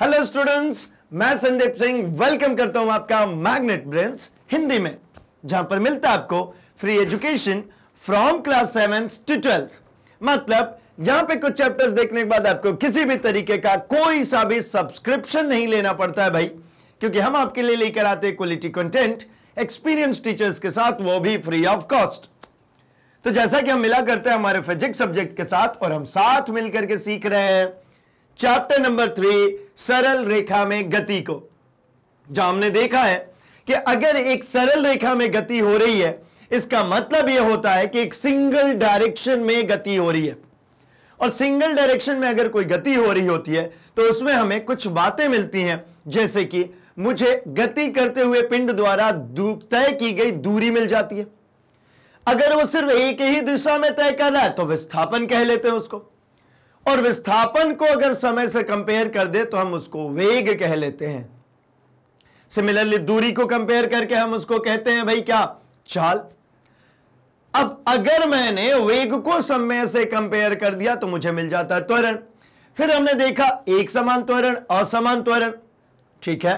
hello students मैं Sandeep Singh welcome करता हूं आपका मैग्नेट ब्रेन्स हिंदी में जहां पर मिलता है आपको free education from class seventh to twelfth मतलब यहां पे कुछ चैप्टर्स देखने के बाद आपको किसी भी तरीके का कोई सा भी सब्सक्रिप्शन नहीं लेना पड़ता है भाई क्योंकि हम आपके लिए लेकर आते हैं क्वालिटी कंटेंट एक्सपीरियंस टीचर्स के साथ वो भी फ्री ऑफ कॉस्ट तो जैसा कि हम मिला करते हैं हमारे फिजिक्स सब्जेक्ट के साथ और हम साथ मिलकर के सीख रहे हैं चैप्टर नंबर थ्री सरल रेखा में गति को जो हमने देखा है कि अगर एक सरल रेखा में गति हो रही है इसका मतलब यह होता है कि एक सिंगल डायरेक्शन में गति हो रही है और सिंगल डायरेक्शन में अगर कोई गति हो रही होती है तो उसमें हमें कुछ बातें मिलती हैं जैसे कि मुझे गति करते हुए पिंड द्वारा तय की गई दूरी मिल जाती है अगर वो सिर्फ एक ही दिशा में तय कर रहा है तो विस्थापन कह लेते हैं उसको और विस्थापन को अगर समय से कंपेयर कर दे तो हम उसको वेग कह लेते हैं सिमिलरली दूरी को कंपेयर करके हम उसको कहते हैं भाई क्या चाल अब अगर मैंने वेग को समय से कंपेयर कर दिया तो मुझे मिल जाता है त्वरण फिर हमने देखा एक समान त्वरण असमान त्वरण ठीक है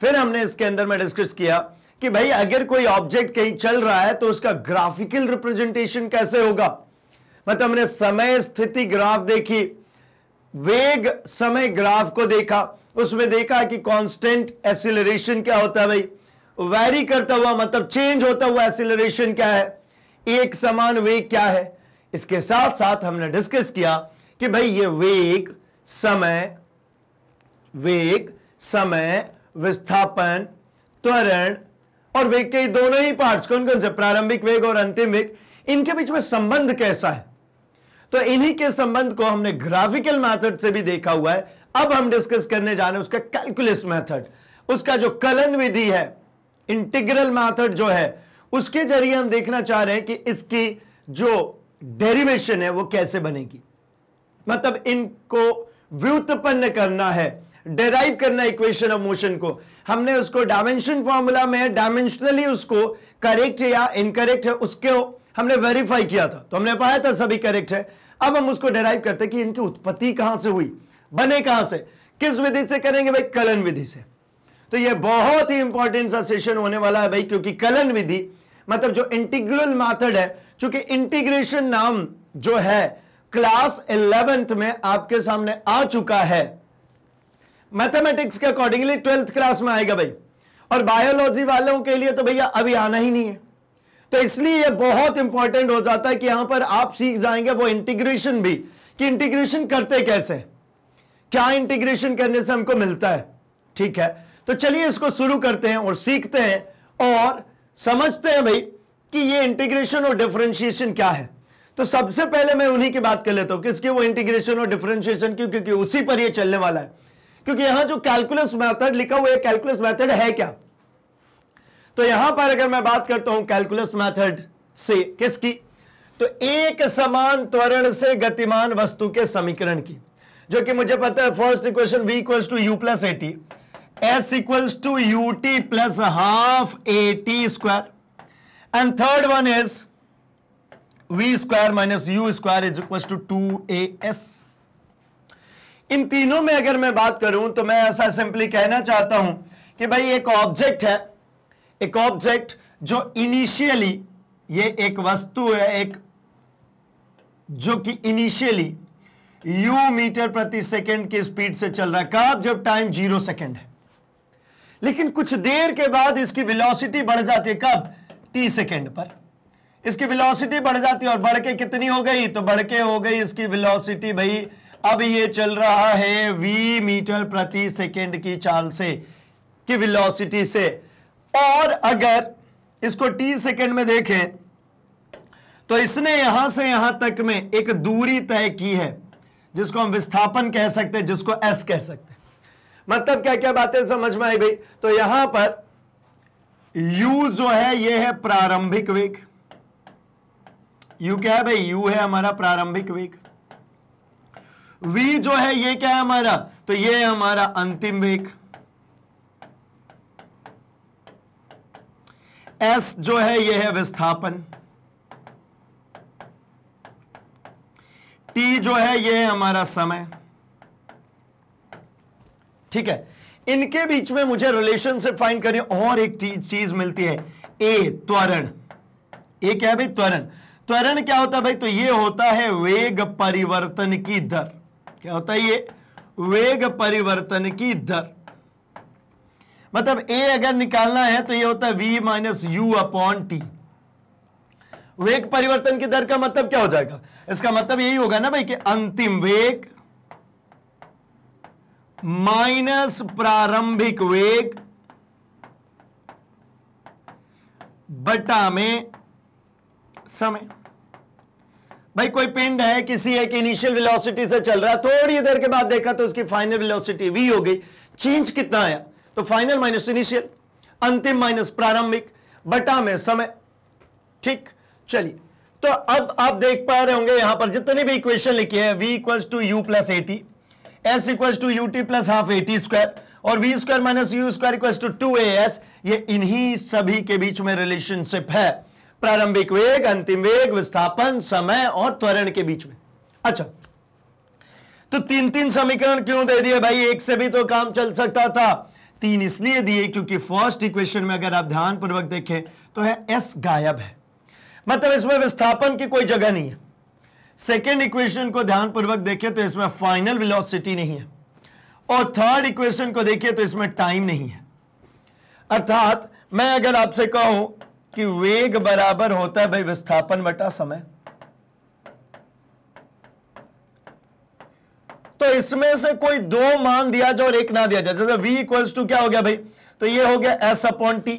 फिर हमने इसके अंदर में डिस्कस किया कि भाई अगर कोई ऑब्जेक्ट कहीं चल रहा है तो उसका ग्राफिकल रिप्रेजेंटेशन कैसे होगा मतलब हमने समय स्थिति ग्राफ देखी वेग समय ग्राफ को देखा उसमें देखा कि कांस्टेंट एसिलरेशन क्या होता है भाई वैरी करता हुआ मतलब चेंज होता हुआ एसिलरेशन क्या है एक समान वेग क्या है इसके साथ साथ हमने डिस्कस किया कि भाई ये वेग समय वेग समय विस्थापन त्वरण और वेग के दोनों ही पार्ट्स कौन कौन से प्रारंभिक वेग और अंतिम वेग इनके बीच में संबंध कैसा है तो इन्हीं के संबंध को हमने ग्राफिकल मैथड से भी देखा हुआ है अब हम डिस्कस करने जा रहे हैं उसका कैलकुलस मैथड उसका जो कलन विधि है इंटीग्रल मैथड जो है उसके जरिए हम देखना चाह रहे हैं कि इसकी जो डेरिवेशन है वो कैसे बनेगी मतलब इनको व्युत्पन्न करना है डेराइव करना इक्वेशन ऑफ मोशन को हमने उसको डायमेंशन फॉर्मूला में डायमेंशनली उसको करेक्ट या इनकरेक्ट है उसके हमने वेरीफाई किया था तो हमने पाया था सभी करेक्ट है अब हम उसको डेराइव करते हैं कि इनकी उत्पत्ति कहां से हुई बने कहां से किस विधि से करेंगे भाई कलन विधि से तो यह बहुत ही इंपॉर्टेंट सा सेशन होने वाला है भाई क्योंकि कलन विधि मतलब जो इंटीग्रल मेथड है चूंकि इंटीग्रेशन नाम जो है क्लास इलेवेंथ में आपके सामने आ चुका है मैथमेटिक्स के अकॉर्डिंगली ट्वेल्थ क्लास में आएगा भाई और बायोलॉजी वालों के लिए तो भैया अभी आना ही नहीं है तो इसलिए ये बहुत इंपॉर्टेंट हो जाता है कि यहां पर आप सीख जाएंगे वो इंटीग्रेशन भी कि इंटीग्रेशन करते कैसे क्या इंटीग्रेशन करने से हमको मिलता है ठीक है तो चलिए इसको शुरू करते हैं और सीखते हैं और समझते हैं भाई कि ये इंटीग्रेशन और डिफ्रेंशिएशन क्या है तो सबसे पहले मैं उन्हीं की बात कर लेता हूं किसकी वो इंटीग्रेशन और डिफरेंशिएशन क्यों क्योंकि उसी पर ये चलने वाला है क्योंकि यहां जो कैलकुलस मेथड लिखा हुआ है कैलकुलस मेथड है क्या तो यहां पर अगर मैं बात करता हूं कैलकुलस मेथड से किसकी तो एक समान त्वरण से गतिमान वस्तु के समीकरण की जो कि मुझे पता है first equation v equals to u plus a t s equals to u t plus half a t square and third one is v square minus u square is equal to two a s इन तीनों में अगर मैं बात करूं तो मैं ऐसा सिंपली कहना चाहता हूं कि भाई एक ऑब्जेक्ट है एक ऑब्जेक्ट जो इनिशियली ये एक वस्तु है एक जो कि इनिशियली यू मीटर प्रति सेकंड की स्पीड से चल रहा है कब जब टाइम जीरो सेकंड है लेकिन कुछ देर के बाद इसकी वेलोसिटी बढ़ जाती है कब टी सेकंड पर इसकी वेलोसिटी बढ़ जाती है और बढ़ के कितनी हो गई तो बढ़ के हो गई इसकी वेलोसिटी भाई अब ये चल रहा है वी मीटर प्रति सेकंड की चाल से की वेलोसिटी से और अगर इसको टी सेकेंड में देखें तो इसने यहां से यहां तक में एक दूरी तय की है जिसको हम विस्थापन कह सकते हैं जिसको एस कह सकते हैं मतलब क्या क्या बातें समझ में आई भाई तो यहां पर यू जो है यह है प्रारंभिक वेग यू क्या है भाई यू है हमारा प्रारंभिक वेग वी जो है यह क्या है हमारा तो यह हमारा अंतिम वेग एस जो है यह है विस्थापन टी जो है यह है हमारा समय ठीक है इनके बीच में मुझे रिलेशनशिप फाइंड करें और एक चीज मिलती है ए त्वरण ए क्या है भाई त्वरण त्वरण क्या होता है भाई तो ये होता है वेग परिवर्तन की दर क्या होता है ये वेग परिवर्तन की दर मतलब ए अगर निकालना है तो ये होता है v minus u upon t वेग परिवर्तन की दर का मतलब क्या हो जाएगा इसका मतलब यही होगा ना भाई कि अंतिम वेग माइनस प्रारंभिक वेग बटा में समय भाई कोई पिंड है किसी एक इनिशियल वेलोसिटी से चल रहा है थोड़ी देर के बाद देखा तो उसकी फाइनल वेलोसिटी वी हो गई चेंज कितना आया तो फाइनल माइनस इनिशियल अंतिम माइनस प्रारंभिक बटा में समय ठीक चलिए तो अब आप देख पा रहे होंगे यहां पर जितने भी इक्वेशन लिखे हैं v equals to u plus t s equals to u t plus half t square और v square minus u square equal to two a s ये इन्हीं सभी के बीच में रिलेशनशिप है प्रारंभिक वेग अंतिम वेग विस्थापन समय और त्वरण के बीच में अच्छा तो तीन तीन समीकरण क्यों दे दिए भाई एक से भी तो काम चल सकता था तीन इसलिए दिए क्योंकि फर्स्ट इक्वेशन में अगर आप ध्यान पूर्वक देखें तो है एस गायब है मतलब इसमें विस्थापन की कोई जगह नहीं है सेकेंड इक्वेशन को ध्यान पूर्वक तो इसमें फाइनल विलोसिटी नहीं है और थर्ड इक्वेशन को देखिए तो इसमें टाइम नहीं है अर्थात मैं अगर आपसे कहूं कि वेग बराबर होता है भाई विस्थापन बटा समय तो इसमें से कोई दो मान दिया जाए और एक ना दिया जाए जैसे v इक्वल्स टू क्या हो गया भाई तो ये हो गया s अपॉन टी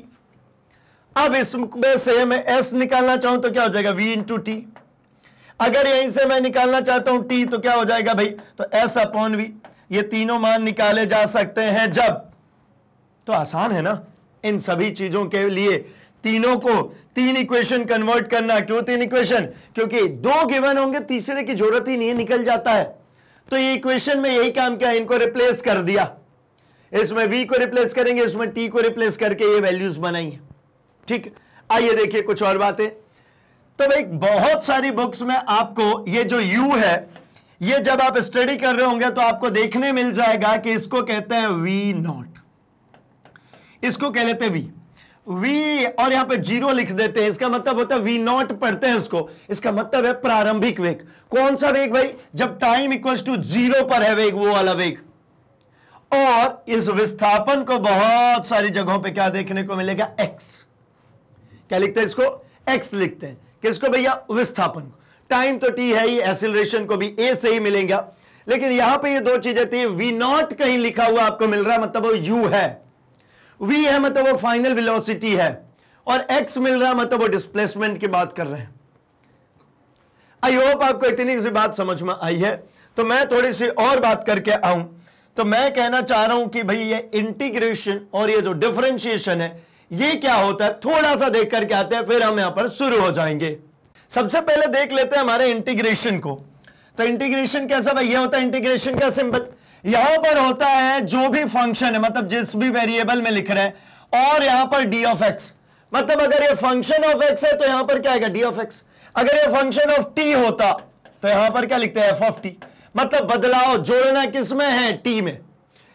अब इसमें से मैं s निकालना चाहूं तो क्या हो जाएगा v इंटू टी अगर यहीं से मैं निकालना चाहता हूं t तो क्या हो जाएगा भाई तो s अपॉन वी ये तीनों मान निकाले जा सकते हैं जब तो आसान है ना इन सभी चीजों के लिए तीनों को तीन इक्वेशन कन्वर्ट करना क्यों तीन इक्वेशन क्योंकि दो गिवन होंगे तीसरे की जरूरत ही नहीं निकल जाता है तो ये इक्वेशन में यही काम किया इनको रिप्लेस कर दिया इसमें v को रिप्लेस करेंगे इसमें t को रिप्लेस करके ये वैल्यूज बनाई है ठीक आइए देखिए कुछ और बातें तो भाई बहुत सारी बुक्स में आपको ये जो u है ये जब आप स्टडी कर रहे होंगे तो आपको देखने मिल जाएगा कि इसको कहते हैं v नॉट इसको कह लेते हैं v वी और यहां पे जीरो लिख देते हैं इसका मतलब होता है वी नॉट पढ़ते हैं उसको इसका मतलब है प्रारंभिक वेग कौन सा वेग भाई जब टाइम इक्वल टू जीरो पर है वेग वो वाला वेग और इस विस्थापन को बहुत सारी जगहों पे क्या देखने को मिलेगा एक्स क्या लिखते हैं इसको एक्स लिखते हैं किसको भैया विस्थापन टाइम तो टी है ही एसिलेशन को भी ए से ही मिलेगा लेकिन यहां पे ये दो चीजें थी वी नॉट कहीं लिखा हुआ आपको मिल रहा मतलब वो यू है वी है मतलब वो फाइनल वेलोसिटी है और एक्स मिल रहा मतलब वो डिस्प्लेसमेंट की बात कर रहे हैं आई होप आपको इतनी सी बात समझ में आई है तो मैं थोड़ी सी और बात करके आऊं तो मैं कहना चाह रहा हूं कि भाई ये इंटीग्रेशन और ये जो डिफरेंशिएशन है ये क्या होता है थोड़ा सा देख करके आते हैं फिर हम यहां पर शुरू हो जाएंगे सबसे पहले देख लेते हैं हमारे इंटीग्रेशन को तो इंटीग्रेशन कैसा भाई ये होता है इंटीग्रेशन का सिंबल यहां पर होता है जो भी फंक्शन है मतलब जिस भी वेरिएबल में लिख रहे हैं और यहां पर डी ऑफ एक्स मतलब अगर ये फंक्शन ऑफ एक्स है तो यहां पर क्या आएगा डी ऑफ एक्स अगर ये फंक्शन ऑफ टी होता तो यहां पर क्या लिखते हैं एफ ऑफ टी मतलब बदलाव जोड़ना किसमें है टी में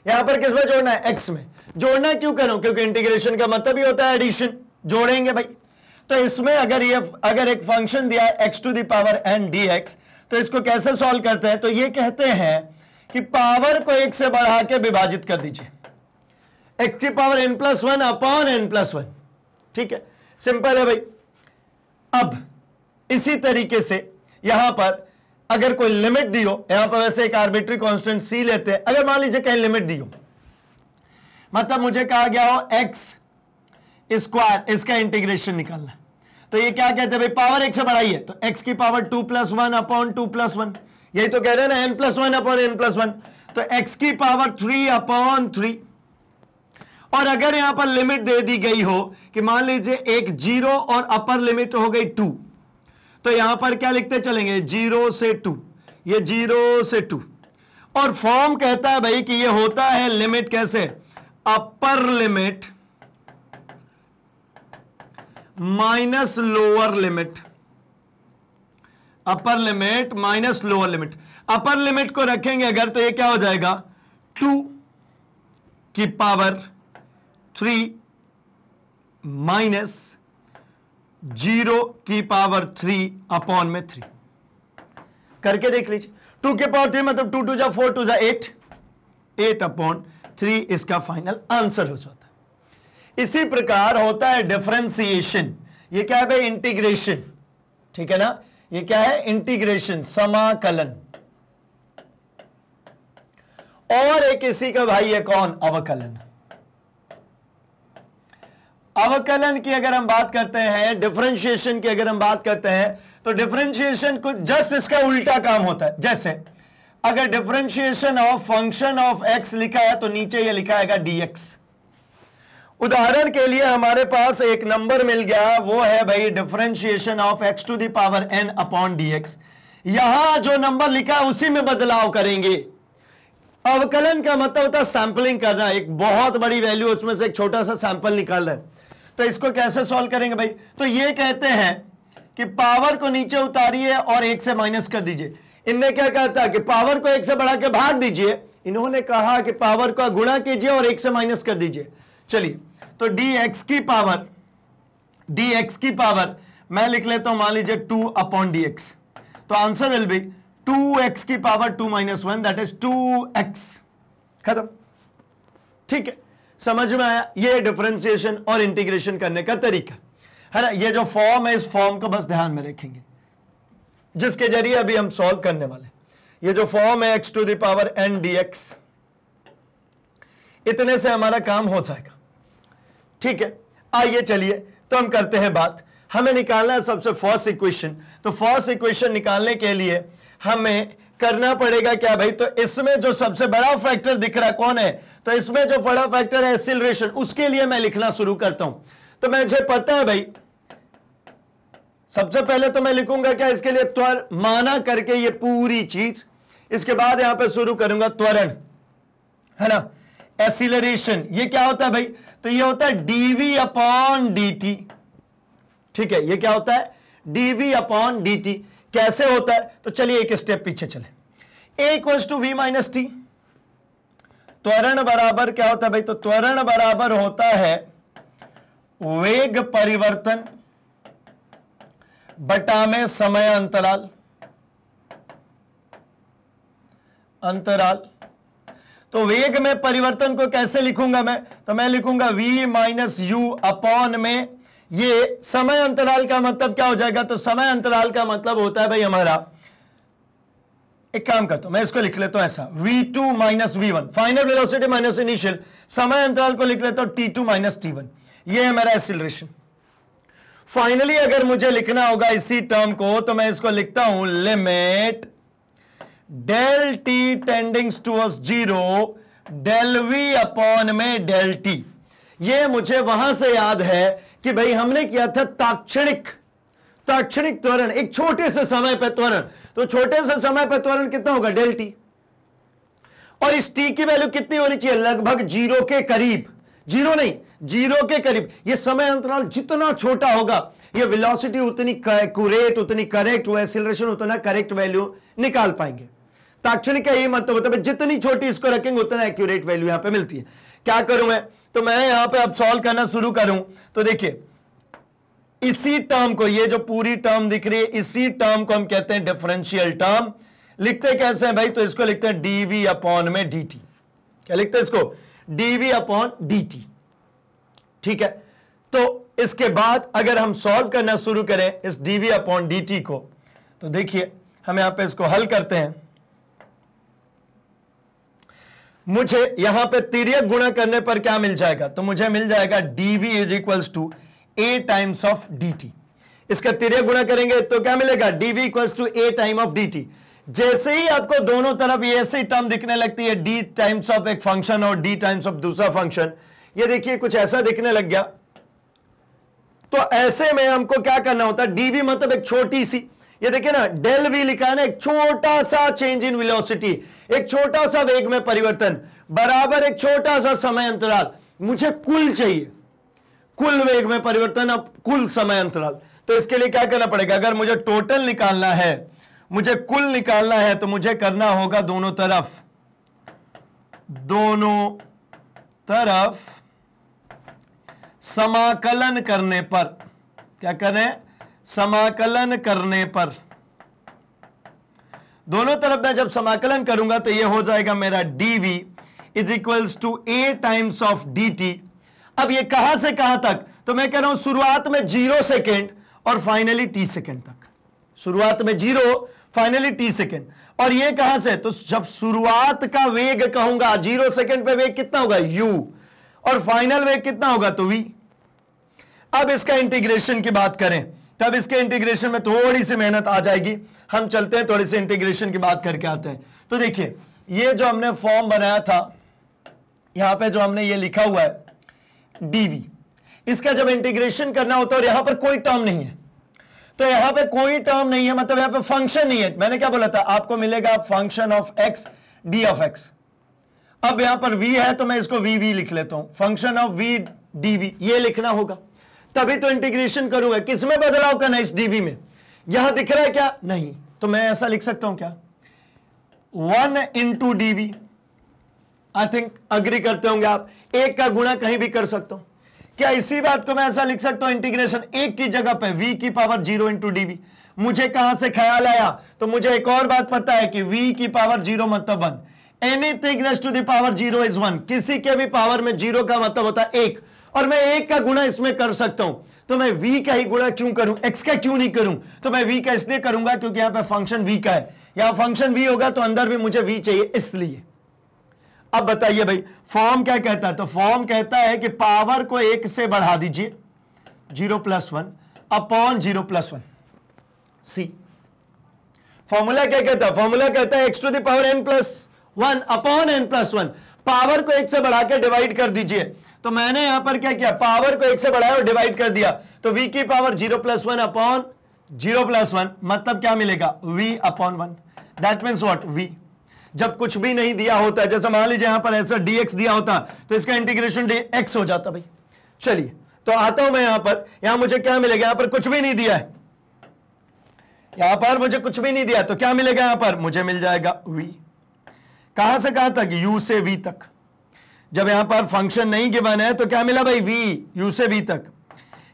यहां पर किसमें जोड़ना है एक्स में जोड़ना क्यों करो क्योंकि इंटीग्रेशन का मतलब ही होता है एडिशन जोड़ेंगे भाई तो इसमें अगर ये अगर एक फंक्शन दिया है x to the power n d x तो इसको कैसे सॉल्व करते हैं तो ये कहते हैं कि पावर को एक से बढ़ा के विभाजित कर दीजिए एक्स की power n plus one upon n plus one ठीक है सिंपल है भाई अब इसी तरीके से यहां पर अगर कोई लिमिट दियो यहां पर वैसे एक आर्बिट्री कांस्टेंट सी लेते हैं अगर मान लीजिए कहीं लिमिट दियो मतलब मुझे कहा गया हो एक्स स्क्वायर इसका इंटीग्रेशन निकालना तो ये क्या कहते हैं भाई पावर एक से बढ़ाइए तो एक्स की power two plus one upon two plus one यही तो कह रहे हैं ना n plus one upon n plus one तो एक्स की पावर थ्री अपॉन थ्री और अगर यहां पर लिमिट दे दी गई हो कि मान लीजिए एक जीरो और अपर लिमिट हो गई टू तो यहां पर क्या लिखते चलेंगे जीरो से टू ये जीरो से टू और फॉर्म कहता है भाई कि ये होता है लिमिट कैसे upper limit minus lower limit upper limit minus lower limit upper limit को रखेंगे अगर तो ये क्या हो जाएगा टू की पावर थ्री माइनस जीरो की पावर थ्री अपॉन में थ्री करके देख लीजिए टू के पावर थ्री मतलब टू टू जा फोर टू जा एट एट अपॉन थ्री इसका फाइनल आंसर हो जाता है इसी प्रकार होता है डिफ्रेंसिएशन ये क्या है भाई इंटीग्रेशन ठीक है ना ये क्या है इंटीग्रेशन समाकलन और एक इसी का भाई है कौन अवकलन अवकलन की अगर हम बात करते हैं डिफ्रेंशिएशन की अगर हम बात करते हैं तो डिफरेंशिएशन कुछ जस्ट इसका उल्टा काम होता है जैसे अगर differentiation of function of x लिखा है तो नीचे ये लिखा है डीएक्स उदाहरण के लिए हमारे पास एक नंबर मिल गया वो है भाई differentiation of x to the power n upon dx यहां जो नंबर लिखा उसी में बदलाव करेंगे अवकलन का मतलब होता है सैंपलिंग करना एक बहुत बड़ी वैल्यू उसमें से एक छोटा सा सैंपल निकाल रहे तो इसको कैसे सॉल्व करेंगे भाई तो ये कहते हैं कि पावर को नीचे उतारिए और एक से माइनस कर दीजिए इनने क्या कहा था कि पावर को एक से बढ़ा के भाग दीजिए इन्होंने कहा कि पावर का गुणा कीजिए और एक से माइनस कर दीजिए चलिए तो डी एक्स की पावर डी एक्स की पावर मैं लिख लेता हूं मान लीजिए टू अपॉन डी एक्स तो answer will be two x की power two minus one that is two x खत्म ठीक है समझ में आया ये डिफ्रेंसिएशन और इंटीग्रेशन करने का तरीका है ना ये जो फॉर्म है इस फॉर्म को बस ध्यान में रखेंगे जिसके जरिए अभी हम सॉल्व करने वाले ये जो फॉर्म है x to the power n d x इतने से हमारा काम हो जाएगा ठीक है आइए चलिए तो हम करते हैं बात हमें निकालना है सबसे फर्स्ट इक्वेशन तो फर्स्ट इक्वेशन निकालने के लिए हमें करना पड़ेगा क्या भाई तो इसमें जो सबसे बड़ा फैक्टर दिख रहा है कौन है तो इसमें जो बड़ा फैक्टर है एक्सिलेशन उसके लिए मैं लिखना शुरू करता हूं तो मुझे पता है भाई सबसे पहले तो मैं लिखूंगा क्या इसके लिए त्वर माना करके ये पूरी चीज इसके बाद यहां पर शुरू करूंगा त्वरण है ना एसिलरेशन ये क्या होता है भाई तो ये होता है डीवी अपॉन डी ठीक है ये क्या होता है डीवी अपॉन डी कैसे होता है तो चलिए एक स्टेप पीछे चले a to v minus t त्वरण बराबर क्या होता है भाई तो त्वरण बराबर होता है वेग परिवर्तन बटा में समय अंतराल अंतराल तो वेग में परिवर्तन को कैसे लिखूंगा मैं तो मैं लिखूंगा v माइनस यू अपॉन में ये समय अंतराल का मतलब क्या हो जाएगा तो समय अंतराल का मतलब होता है भाई हमारा एक काम करता तो हूं मैं इसको लिख लेता हूं ऐसा v2 two minus v final velocity minus initial समय अंतराल को लिख लेता हूं t2 टू माइनस टी ये है मेरा एसिलेशन फाइनली अगर मुझे लिखना होगा इसी टर्म को तो मैं इसको लिखता हूं limit del t tending towards zero del v upon में डेल टी ये मुझे वहां से याद है कि भाई हमने किया था ताक्षणिक ताक्षणिक त्वरण एक छोटे से समय पर त्वरण तो छोटे से समय पर त्वरण कितना होगा डेल टी और इस टी की वैल्यू कितनी होनी चाहिए लगभग जीरो के करीब जीरो नहीं जीरो के करीब ये समय अंतराल जितना छोटा होगा ये वेलोसिटी उतनी उतनी करेक्ट वो उतना करेक्ट वैल्यू निकाल पाएंगे ताक्षणिक का यही मतलब होता है तो जितनी छोटी इसको रखेंगे उतना एक्यूरेट वैल्यू यहां पे मिलती है क्या करूं मैं तो मैं यहां पे अब सॉल्व करना शुरू करूं तो देखिए इसी टर्म को ये जो पूरी टर्म दिख रही है इसी टर्म को हम कहते हैं डिफरेंशियल टर्म लिखते कैसे हैं भाई तो इसको लिखते हैं डीवी अपॉन में डीटी क्या लिखते हैं इसको डीवी अपॉन डीटी ठीक है तो इसके बाद अगर हम सॉल्व करना शुरू करें इस डीवी अपॉन डीटी को तो देखिए हम यहां पर इसको हल करते हैं मुझे यहां पे तिरियक गुणा करने पर क्या मिल जाएगा तो मुझे मिल जाएगा dv is equals to a times of d t इसका तिरियक गुणा करेंगे तो क्या मिलेगा dv equals to a time of d t जैसे ही आपको दोनों तरफ ये ऐसी टर्म दिखने लगती है डी टाइम्स ऑफ एक फंक्शन और डी टाइम्स ऑफ दूसरा फंक्शन ये देखिए कुछ ऐसा दिखने लग गया तो ऐसे में हमको क्या करना होता है डीवी मतलब एक छोटी सी ये देखिए ना डेल वी लिखा है ना एक छोटा सा चेंज इन विलोसिटी एक छोटा सा वेग में परिवर्तन बराबर एक छोटा सा समय अंतराल मुझे कुल चाहिए कुल वेग में परिवर्तन अब कुल समय अंतराल तो इसके लिए क्या करना पड़ेगा अगर मुझे टोटल निकालना है मुझे कुल निकालना है तो मुझे करना होगा दोनों तरफ दोनों तरफ समाकलन करने पर क्या करें समाकलन करने पर दोनों तरफ मैं जब समाकलन करूंगा तो यह हो जाएगा मेरा dv is equals to a times of dt अब ये कहां से कहां तक तो मैं कह रहा हूं शुरुआत में जीरो सेकेंड और फाइनली टी सेकेंड तक शुरुआत में जीरो फाइनली टी सेकेंड और ये कहां से तो जब शुरुआत का वेग कहूंगा जीरो सेकेंड पे वेग कितना होगा u और फाइनल वेग कितना होगा तो v अब इसका इंटीग्रेशन की बात करें तब इसके इंटीग्रेशन में थोड़ी सी मेहनत आ जाएगी हम चलते हैं थोड़ी सी इंटीग्रेशन की बात करके आते हैं तो देखिए ये जो हमने फॉर्म बनाया था यहां पे जो हमने ये लिखा हुआ है डीवी इसका जब इंटीग्रेशन करना होता है और यहां पर कोई टर्म नहीं है तो यहां पे कोई टर्म नहीं है मतलब यहां पे फंक्शन नहीं है मैंने क्या बोला था आपको मिलेगा function of x d of x अब यहां पर v है तो मैं इसको वी वी लिख लेता हूं function of v d v ये लिखना होगा तभी तो इंटीग्रेशन करूंगा किसमें बदलाव करना इस डीवी में यहां दिख रहा है क्या नहीं तो मैं ऐसा लिख सकता हूं क्या one into dv I think agree करते होंगे आप एक का गुणा कहीं भी कर सकता हूं क्या इसी बात को मैं ऐसा लिख सकता हूं इंटीग्रेशन एक की जगह पर वी की पावर जीरो इंटू डीवी मुझे कहां से ख्याल आया तो मुझे एक और बात पता है कि v की पावर जीरो मतलब one anything to the power zero is one किसी के भी पावर में जीरो का मतलब होता है एक और मैं एक का गुणा इसमें कर सकता हूं तो मैं v का ही गुणा क्यों करूं x का क्यों नहीं करूं तो मैं v का इसलिए करूंगा क्योंकि यहां पे फंक्शन v का है यहां फंक्शन v होगा तो अंदर भी मुझे v चाहिए इसलिए अब बताइए भाई फॉर्म क्या कहता है तो फॉर्म कहता है कि पावर को एक से बढ़ा दीजिए zero plus one upon zero plus one see formula क्या कहता है फॉर्मूला कहता है x to the power n plus one upon n plus one power को एक से बढ़ाकर डिवाइड कर दीजिए तो मैंने यहां पर क्या किया पावर को एक से बढ़ाया और डिवाइड कर दिया तो वी की power zero plus one upon zero plus one मतलब क्या मिलेगा v upon one that mean what v जब कुछ भी नहीं दिया होता है जैसे मान लीजिए यहां पर ऐसा डीएक्स दिया होता तो इसका इंटीग्रेशन डी एक्स हो जाता भाई चलिए तो आता हूं मैं यहां पर यहां मुझे क्या मिलेगा यहां पर कुछ भी नहीं दिया है यहां पर मुझे कुछ भी नहीं दिया तो क्या मिलेगा यहां पर मुझे मिल जाएगा वी कहां से कहां तक यू से वी तक जब यहां पर फंक्शन नहीं गिवन है तो क्या मिला भाई वी यू से वी तक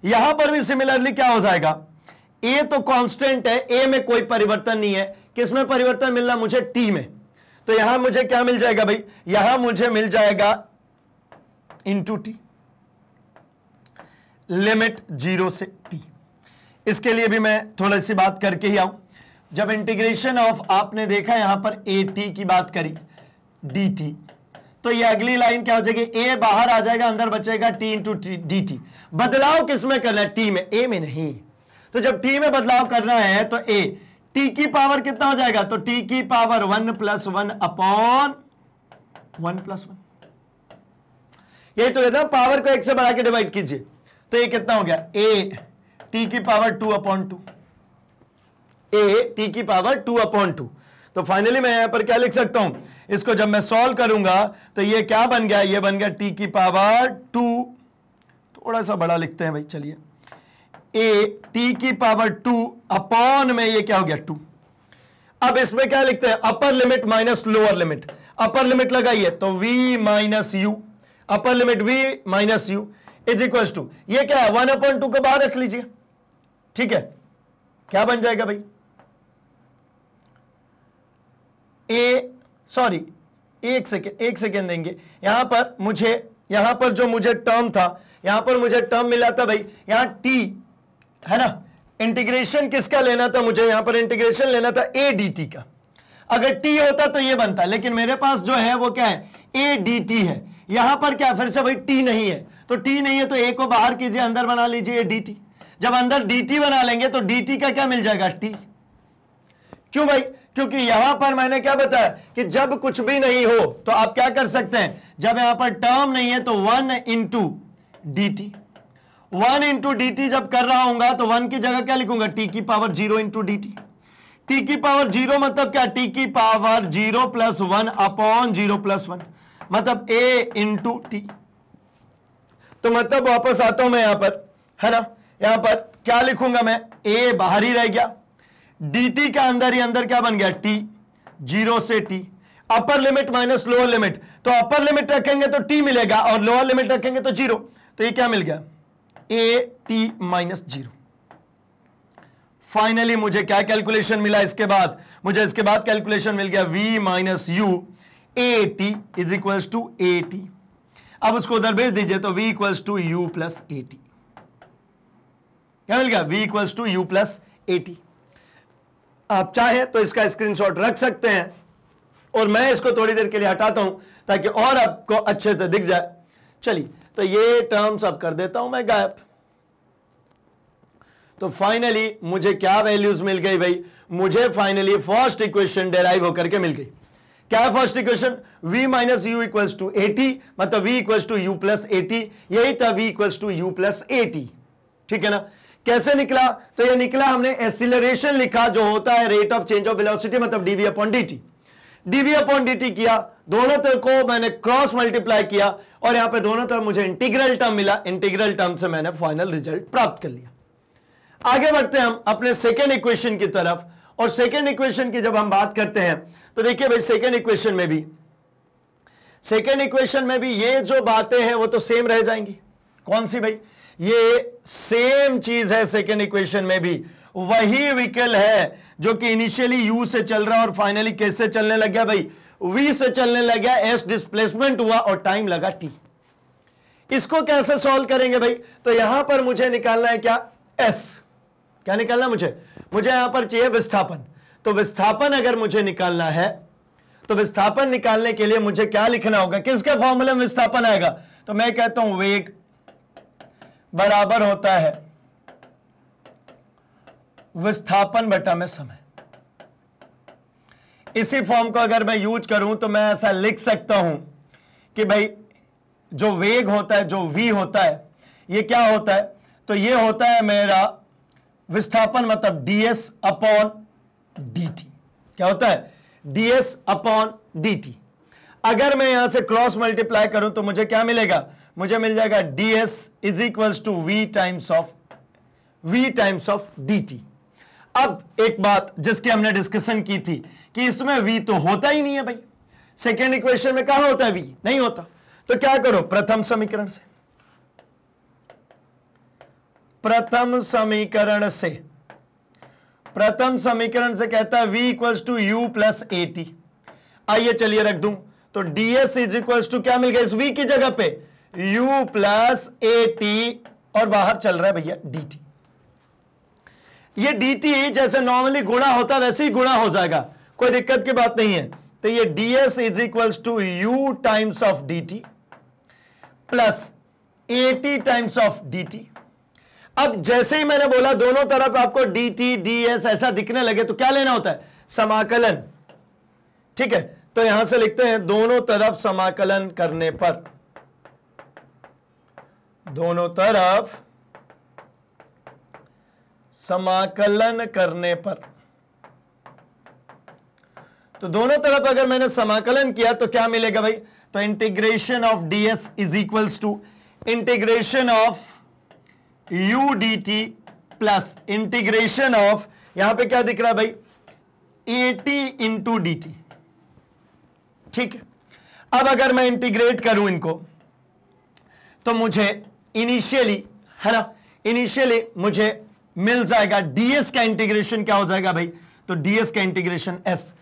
यहां पर भी सिमिलरली क्या हो जाएगा ए तो कांस्टेंट है ए में कोई परिवर्तन नहीं है किसमें परिवर्तन मिलना मुझे टी में तो यहां मुझे क्या मिल जाएगा भाई यहां मुझे मिल जाएगा इंटू टी लिमिट जीरो से टी इसके लिए भी मैं थोड़ी सी बात करके ही आऊं जब इंटीग्रेशन ऑफ आपने देखा यहां पर ए टी की बात करी डी टी तो ये अगली लाइन क्या हो जाएगी ए बाहर आ जाएगा अंदर बचेगा टी इंटू डी टी बदलाव किसमें करना है टी में ए में नहीं तो जब टी में बदलाव करना है तो ए टी की पावर कितना हो जाएगा तो टी की power one plus one upon one plus one ये तो कहता पावर को एक से बढ़ा के डिवाइड कीजिए तो ये कितना हो गया ए टी की power two upon two a t की पावर टू अपॉन टू तो फाइनली मैं यहां पर क्या लिख सकता हूं इसको जब मैं सॉल्व करूंगा तो ये क्या बन गया ये बन गया टी की पावर टू थोड़ा सा बड़ा लिखते हैं भाई चलिए ए टी की पावर टू अपॉन में ये क्या हो गया टू अब इसमें क्या लिखते हैं upper limit minus lower limit upper limit लगाइए तो v minus u upper limit v minus u is equal to यह क्या है वन अपॉन टू को बाहर रख लीजिए ठीक है क्या बन जाएगा भाई ए सॉरी एक सेकेंड एक सेकेंड देंगे यहां पर मुझे यहां पर जो मुझे टर्म था यहां पर मुझे टर्म मिला था भाई यहां टी है ना इंटीग्रेशन किसका लेना था मुझे यहां पर इंटीग्रेशन लेना था ए डी टी का अगर टी होता तो ये बनता लेकिन मेरे पास जो है वो क्या है ए डी टी है यहां पर क्या फिर से भाई टी नहीं है तो टी नहीं है तो ए को बाहर कीजिए अंदर बना लीजिए डी टी जब अंदर डी टी बना लेंगे तो डी टी का क्या मिल जाएगा टी क्यों भाई क्योंकि यहां पर मैंने क्या बताया कि जब कुछ भी नहीं हो तो आप क्या कर सकते हैं जब यहां पर टर्म नहीं है तो one into d t one into d t जब कर रहा हूंगा तो वन की जगह क्या लिखूंगा टी की power zero into d t t की पावर जीरो मतलब क्या टी की power zero plus one upon zero plus one मतलब ए इंटू टी तो मतलब वापस आता हूं मैं यहां पर है ना यहां पर क्या लिखूंगा मैं ए बाहर ही रह गया dt का अंदर ही अंदर क्या बन गया t जीरो से t upper limit minus lower limit तो अपर लिमिट रखेंगे तो t मिलेगा और लोअर लिमिट रखेंगे तो जीरो तो ये क्या मिल गया a t minus zero finally मुझे क्या कैलकुलेशन मिला इसके बाद मुझे इसके बाद कैलकुलेशन मिल गया v minus u a t is equal to a t अब उसको उधर भेज दीजिए तो v equals to u plus a t क्या मिल गया v equals to u plus a t आप चाहें तो इसका स्क्रीनशॉट रख सकते हैं और मैं इसको थोड़ी देर के लिए हटाता हूं ताकि और आपको अच्छे से दिख जाए चलिए तो ये टर्म्स अब कर देता हूं मैं गायब तो फाइनली मुझे क्या वैल्यूज मिल गई भाई मुझे फाइनली फर्स्ट इक्वेशन डेराइव होकर के मिल गई क्या first equation v minus u equals to at मतलब v equals to u plus at यही था v equals to u plus at ठीक है ना कैसे निकला तो ये निकला हमने एसिलरेशन लिखा जो होता है rate of change of velocity मतलब dv upon dt dv upon dt किया दोनों तरफ को मैंने क्रॉस मल्टीप्लाई किया और यहां पे दोनों तरफ मुझे इंटीग्रल टर्म मिला इंटीग्रल टर्म से मैंने फाइनल रिजल्ट प्राप्त कर लिया आगे बढ़ते हैं हम अपने सेकेंड इक्वेशन की तरफ और सेकेंड इक्वेशन की जब हम बात करते हैं तो देखिए भाई सेकेंड इक्वेशन में भी सेकेंड इक्वेशन में भी ये जो बातें हैं वो तो सेम रह जाएंगी कौन सी भाई ये सेम चीज है सेकेंड इक्वेशन में भी वही व्हीकल है जो कि इनिशियली यू से चल रहा और फाइनली कैसे चलने लग गया भाई वी से चलने लग गया एस डिस्प्लेसमेंट हुआ और टाइम लगा टी इसको कैसे सॉल्व करेंगे भाई तो यहां पर मुझे निकालना है क्या एस क्या निकालना मुझे मुझे यहां पर चाहिए विस्थापन तो विस्थापन अगर मुझे निकालना है तो विस्थापन निकालने के लिए मुझे क्या लिखना होगा किसके फॉर्मूले में विस्थापन आएगा तो मैं कहता हूं वेग बराबर होता है विस्थापन बटा में समय इसी फॉर्म को अगर मैं यूज करूं तो मैं ऐसा लिख सकता हूं कि भाई जो वेग होता है जो वी होता है ये क्या होता है तो ये होता है मेरा विस्थापन मतलब डीएस अपॉन डीटी क्या होता है डीएस अपॉन डीटी अगर मैं यहां से क्रॉस मल्टीप्लाई करूं तो मुझे क्या मिलेगा मुझे मिल जाएगा d s is equals to v times of v times of d t अब एक बात जिसकी हमने डिस्कशन की थी कि इसमें वी तो होता ही नहीं है भाई सेकेंड इक्वेशन में कहा होता है वी नहीं होता तो क्या करो प्रथम समीकरण से प्रथम समीकरण से प्रथम समीकरण से कहता है v equals to u plus a आइए चलिए रख दूं तो ds इज इक्वल्स टू क्या मिल गया इस v की जगह पे u प्लस ए टी और बाहर चल रहा है भैया डी टी ये डी टी जैसे नॉर्मली गुणा होता वैसे ही गुणा हो जाएगा कोई दिक्कत की बात नहीं है तो ये d s is equals to u times of d t plus a t times of d t अब जैसे ही मैंने बोला दोनों तरफ आपको डी टी डी एस ऐसा दिखने लगे तो क्या लेना होता है समाकलन ठीक है तो यहां से लिखते हैं दोनों तरफ समाकलन करने पर दोनों तरफ समाकलन करने पर तो दोनों तरफ अगर मैंने समाकलन किया तो क्या मिलेगा भाई तो integration of s is equals to integration of u d t plus integration of यहां पे क्या दिख रहा है भाई a t into d t ठीक है अब अगर मैं इंटीग्रेट करूं इनको तो मुझे इनिशियली है ना इनिशियली मुझे मिल जाएगा डीएस का इंटीग्रेशन क्या हो जाएगा भाई तो डीएस का इंटीग्रेशन एस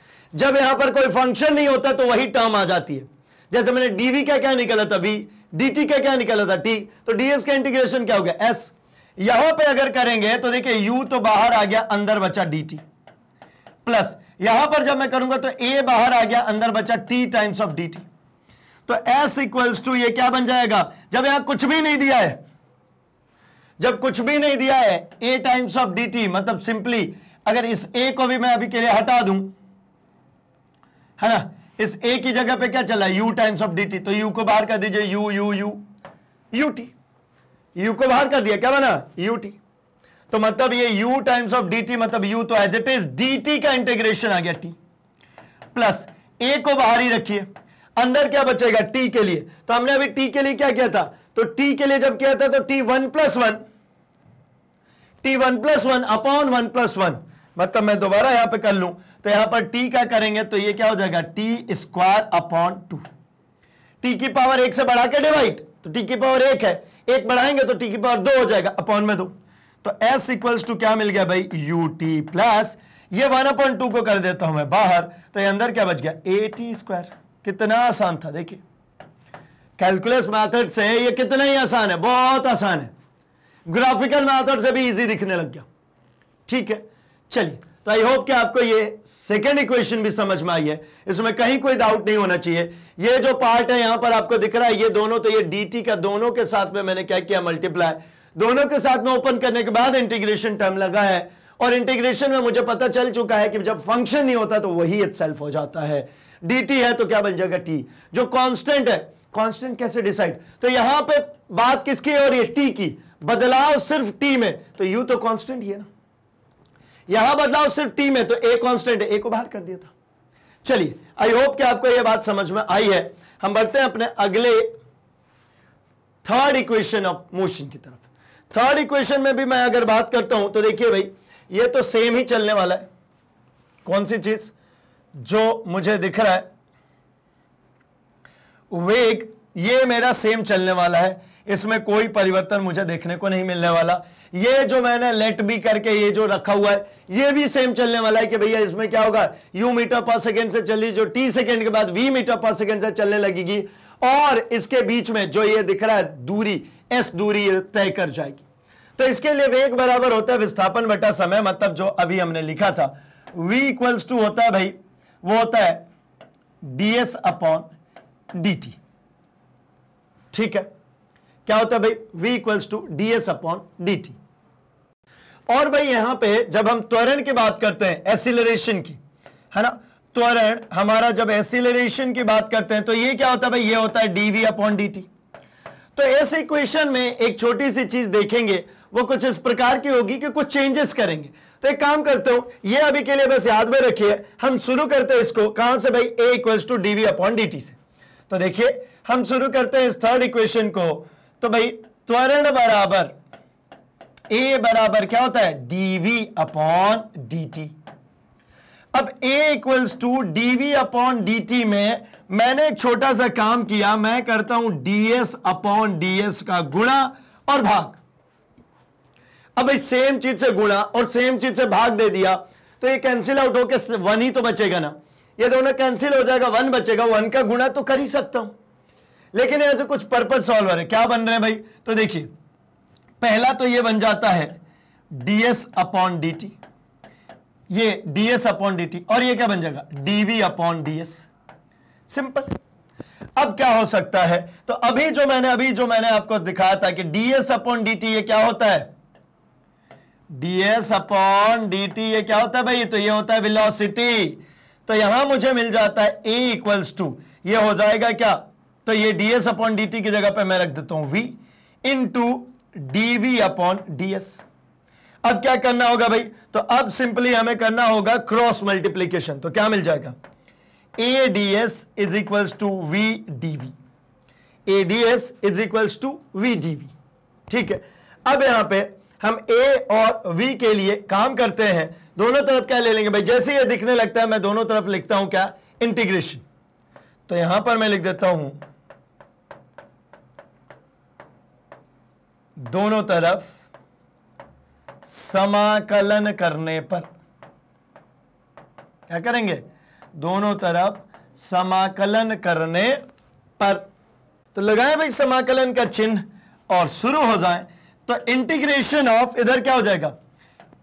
जब यहां पर कोई फंक्शन नहीं होता तो वही टर्म आ जाती है जैसे मैंने डीवी का क्या निकला था वी डीटी का क्या निकला था टी तो डीएस का इंटीग्रेशन क्या हो गया एस यहां पे अगर करेंगे तो देखिए यू तो बाहर आ गया अंदर बचा डी प्लस यहां पर जब मैं करूंगा तो ए बाहर आ गया अंदर बचा टी टाइम्स ऑफ dt तो एस इक्वल्स टू ये क्या बन जाएगा जब यहां कुछ भी नहीं दिया है जब कुछ भी नहीं दिया है a times of d t मतलब सिंपली अगर इस ए को भी मैं अभी के लिए हटा दूं है ना इस ए की जगह पे क्या चला u times of d t तो यू को बाहर कर दीजिए u u u u t u को बाहर कर दिया क्या बना यू टी तो मतलब ये u टाइम्स ऑफ dt मतलब u तो एज इट इज dt का इंटीग्रेशन आ गया t प्लस a को बाहर ही रखिए अंदर क्या बचेगा टी के लिए तो हमने अभी टी के लिए क्या किया था तो टी के लिए जब किया था तो t one plus one t one plus one upon one plus one मतलब मैं दोबारा यहां पे कर लूं तो यहां पर टी का करेंगे तो ये क्या हो जाएगा t square upon two t की पावर एक से बढ़ा के डिवाइड तो टी की पावर एक है एक बढ़ाएंगे तो टी की पावर दो हो जाएगा अपॉन में दो तो एस इक्वल्स टू क्या मिल गया भाई यू टी प्लस ये वन अपॉन टू को कर देता हूं मैं बाहर तो ये अंदर क्या बच गया ए टी स्क्वायर कितना आसान था देखिए कैलकुलस मैथड से ये कितना ही आसान है बहुत आसान है ग्राफिकल मैथड से भी इजी दिखने लग गया ठीक है चलिए तो आई होप कि आपको ये सेकेंड इक्वेशन भी समझ में आई है इसमें कहीं कोई डाउट नहीं होना चाहिए ये जो पार्ट है यहां पर आपको दिख रहा है ये दोनों तो ये डी का दोनों के साथ में मैंने क्या किया मल्टीप्लाई दोनों के साथ में ओपन करने के बाद इंटीग्रेशन टर्म लगा है और इंटीग्रेशन में मुझे पता चल चुका है कि जब फंक्शन नहीं होता तो वही इट हो जाता है डी है तो क्या बन जाएगा टी जो कॉन्स्टेंट है कॉन्स्टेंट कैसे डिसाइड तो यहां पर बात किसकी और ये टी की बदलाव सिर्फ टी में तो यू तो कॉन्स्टेंट ही है ना यहां बदलाव सिर्फ टी में तो ए कॉन्स्टेंट है को बाहर कर दिया था चलिए आई होप कि आपको यह बात समझ में आई है हम बढ़ते हैं अपने अगले थर्ड इक्वेशन ऑफ मोशन की तरफ थर्ड इक्वेशन में भी मैं अगर बात करता हूं तो देखिए भाई ये तो सेम ही चलने वाला है कौन सी चीज जो मुझे दिख रहा है वेग ये मेरा सेम चलने वाला है इसमें कोई परिवर्तन मुझे देखने को नहीं मिलने वाला ये जो मैंने लेट भी करके ये जो रखा हुआ है ये भी सेम चलने वाला है कि भैया इसमें क्या होगा यू मीटर पर सेकेंड से चली जो टी सेकेंड के बाद वी मीटर पर सेकेंड से चलने लगेगी और इसके बीच में जो ये दिख रहा है दूरी एस दूरी तय कर जाएगी तो इसके लिए वेग बराबर होता है विस्थापन बटा समय मतलब जो अभी हमने लिखा था वी इक्वल्स टू होता है भाई वो होता है d s upon d t ठीक है क्या होता है भाई v equals to d s upon d t और भाई यहां पे जब हम त्वरण की बात करते हैं एसिलरेशन की है ना त्वरण हमारा जब एसिलरेशन की बात करते हैं तो ये क्या होता है भाई ये होता है dv अपॉन डी टी तो इस इक्वेशन में एक छोटी सी चीज देखेंगे वो कुछ इस प्रकार की होगी कि कुछ चेंजेस करेंगे तो एक काम करता हूं ये अभी के लिए बस याद में रखिए हम शुरू करते हैं इसको कहां से भाई a equals to dv upon d से तो देखिए हम शुरू करते हैं इस थर्ड इक्वेशन को तो भाई त्वरण बराबर ए बराबर क्या होता है डीवी अपॉन डी अब a equals to dv upon d में मैंने एक छोटा सा काम किया मैं करता हूं डीएस अपॉन डीएस का गुणा और भाग अब भाई सेम चीज से गुणा और सेम चीज से भाग दे दिया तो ये कैंसिल आउट होकर वन ही तो बचेगा ना ये दोनों कैंसिल हो जाएगा वन बचेगा वन का गुणा तो कर ही सकता हूं लेकिन ऐसे कुछ पर्पज सॉल्वर है क्या बन रहे हैं भाई तो देखिए पहला तो ये बन जाता है डीएस अपॉन डी टी ये डीएस अपॉन डी टी और ये क्या बन जाएगा डीवी अपॉन डीएस सिंपल अब क्या हो सकता है तो अभी जो मैंने अभी जो मैंने आपको दिखाया था कि डीएस अपॉन डी टी ये क्या होता है d s upon d t ये क्या होता है भाई तो ये होता है विलोसिटी तो यहां मुझे मिल जाता है ए इक्वल्स टू ये हो जाएगा क्या तो ये d s upon d t की जगह पे मैं रख देता हूं v into d v upon d s अब क्या करना होगा भाई तो अब सिंपली हमें करना होगा क्रॉस मल्टीप्लीकेशन तो क्या मिल जाएगा a d s is equal to v d v a d s is equals to v d v ठीक है अब यहां पे हम ए और वी के लिए काम करते हैं दोनों तरफ क्या ले लेंगे भाई जैसे ये दिखने लगता है मैं दोनों तरफ लिखता हूं क्या इंटीग्रेशन तो यहां पर मैं लिख देता हूं दोनों तरफ समाकलन करने पर क्या करेंगे दोनों तरफ समाकलन करने पर तो लगाए भाई समाकलन का चिन्ह और शुरू हो जाए तो इंटीग्रेशन ऑफ इधर क्या हो जाएगा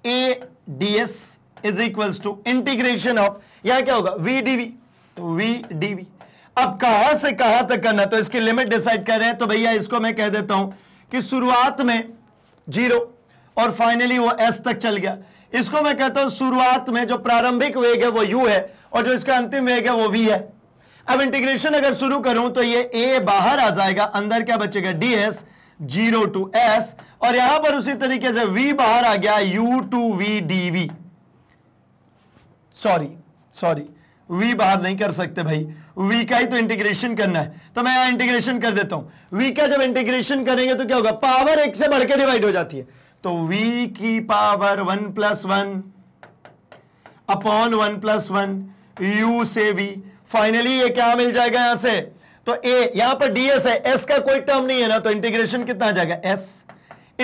a d s is equals to integration of यह क्या होगा वी डी वी तो वी डी वी अब कहा से कहा तक करना तो इसकी लिमिट डिसाइड कर रहे हैं तो भैया इसको मैं कह देता हूं कि शुरुआत में जीरो और फाइनली वो एस तक चल गया इसको मैं कहता हूं शुरुआत में जो प्रारंभिक वेग है वो यू है और जो इसका अंतिम वेग है वो वी है अब इंटीग्रेशन अगर शुरू करूं तो ये ए बाहर आ जाएगा अंदर क्या बचेगा d s zero to s और यहां पर उसी तरीके से वी बाहर आ गया u to v d v sorry sorry v बाहर नहीं कर सकते भाई वी का ही तो इंटीग्रेशन करना है तो मैं यहां इंटीग्रेशन कर देता हूं वी का जब इंटीग्रेशन करेंगे तो क्या होगा पावर एक से बढ़कर डिवाइड हो जाती है तो वी की power one plus one upon one plus one u से वी फाइनली ये क्या मिल जाएगा यहां से तो ए यहां पर डीएस है एस का कोई टर्म नहीं है ना तो इंटीग्रेशन कितना आ जाएगा एस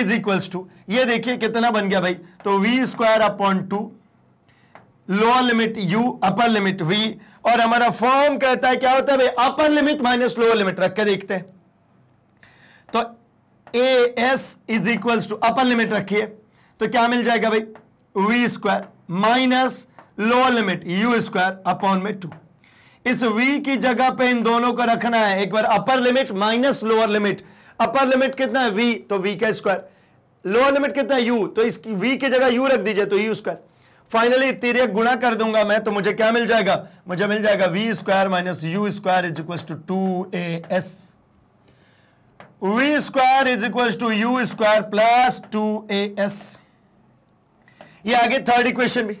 इज इक्वल्स टू ये देखिए कितना बन गया भाई तो v square upon two lower limit u upper limit v और हमारा फॉर्म कहता है क्या होता है भाई upper limit minus lower limit रख के देखते हैं तो a s is equals to upper limit रखिए तो क्या मिल जाएगा भाई v square minus lower limit u square upon में टू इस वी की जगह पे इन दोनों को रखना है एक बार upper limit minus lower limit upper limit कितना है वी तो वी का स्क्वायर लोअर लिमिट कितना है यू तो इस वी की जगह यू रख दीजिए तो यू स्क्वायर फाइनली तीर गुणा कर दूंगा मैं तो मुझे क्या मिल जाएगा मुझे मिल जाएगा v square minus u square is equal to two a s v square is equal to u square plus two a s ये आगे थर्ड इक्वेशन भी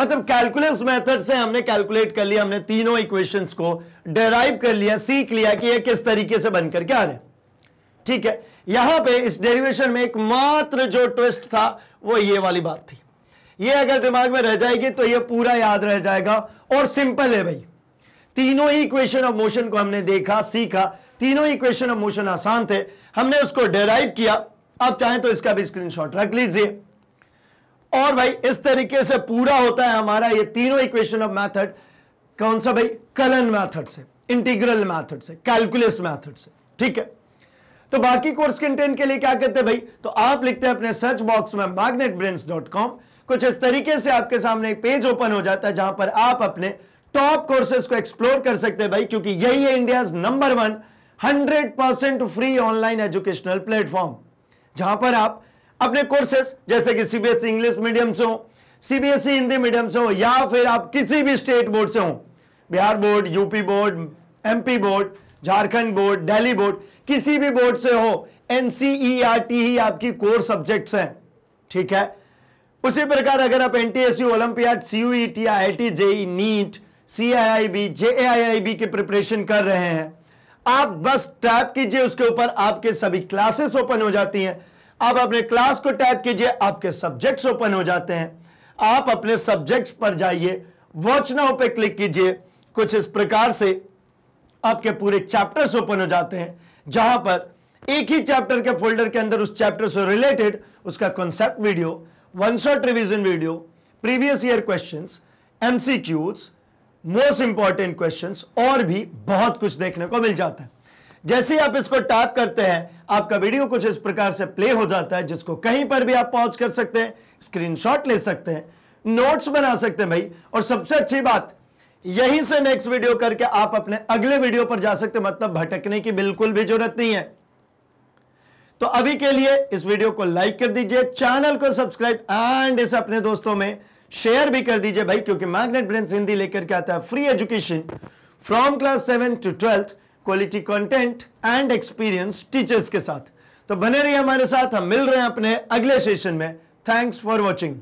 मतलब कैलकुलस मेथड से हमने कैलकुलेट कर लिया हमने तीनों इक्वेशंस को डेराइव कर लिया सीख लिया कि ये किस तरीके से बनकर के आ रहे ठीक है यहां पे इस डेरिवेशन में एक मात्र जो ट्विस्ट था वो ये वाली बात थी ये अगर दिमाग में रह जाएगी तो ये पूरा याद रह जाएगा और सिंपल है भाई तीनों ही इक्वेशन ऑफ मोशन को हमने देखा सीखा तीनों इक्वेशन ऑफ मोशन आसान थे हमने उसको डेराइव किया आप चाहें तो इसका भी स्क्रीनशॉट रख लीजिए और भाई इस तरीके से पूरा होता है हमारा ये तीनों इक्वेशन ऑफ मैथड कौन सा भाई कलन मैथड से इंटीग्रल मैथड से कैलकुलस मैथड से ठीक है तो बाकी कोर्स कंटेंट के लिए क्या करते हैं भाई तो आप लिखते हैं अपने सर्च बॉक्स में मैग्नेट कुछ इस तरीके से आपके सामने एक पेज ओपन हो जाता है जहां पर आप अपने टॉप कोर्सेज को एक्सप्लोर कर सकते हैं भाई क्योंकि यही है India number one hundred percent free online educational platform जहां पर आप अपने कोर्सेस जैसे कि सीबीएसई इंग्लिश मीडियम से हो सीबीएसई हिंदी मीडियम से हो या फिर आप किसी भी स्टेट बोर्ड से हो Bihar board UP board MP board Jharkhand board Delhi board किसी भी बोर्ड से हो एनसीईआरटी e ही आपकी कोर सब्जेक्ट्स हैं ठीक है उसी प्रकार अगर आप NTSE olympiad CUET IIT JEE NEET CAIIB JAIIB की प्रिपरेशन कर रहे हैं आप बस टैप कीजिए उसके ऊपर आपके सभी क्लासेस ओपन हो जाती हैं आप अपने क्लास को टैप कीजिए आपके सब्जेक्ट्स ओपन हो जाते हैं आप अपने सब्जेक्ट्स पर जाइए वॉच नाउ पे क्लिक कीजिए कुछ इस प्रकार से आपके पूरे चैप्टर्स ओपन हो जाते हैं जहां पर एक ही चैप्टर के फोल्डर के अंदर उस चैप्टर से रिलेटेड उसका concept video one shot revision video previous year question MCQs most important question और भी बहुत कुछ देखने को मिल जाता है जैसे ही आप इसको टैप करते हैं आपका वीडियो कुछ इस प्रकार से प्ले हो जाता है जिसको कहीं पर भी आप पॉज कर सकते हैं स्क्रीनशॉट ले सकते हैं नोट्स बना सकते हैं भाई और सबसे अच्छी बात यहीं से नेक्स्ट वीडियो करके आप अपने अगले वीडियो पर जा सकते मतलब भटकने की बिल्कुल भी जरूरत नहीं है तो अभी के लिए इस वीडियो को लाइक कर दीजिए चैनल को सब्सक्राइब एंड इसे अपने दोस्तों में शेयर भी कर दीजिए भाई क्योंकि मैग्नेट ब्रेन हिंदी लेकर के आता है free education from class seven to twelfth quality content and experience teachers के साथ तो बने रहिए हमारे साथ हम मिल रहे हैं अपने अगले सेशन में थैंक्स फॉर वॉचिंग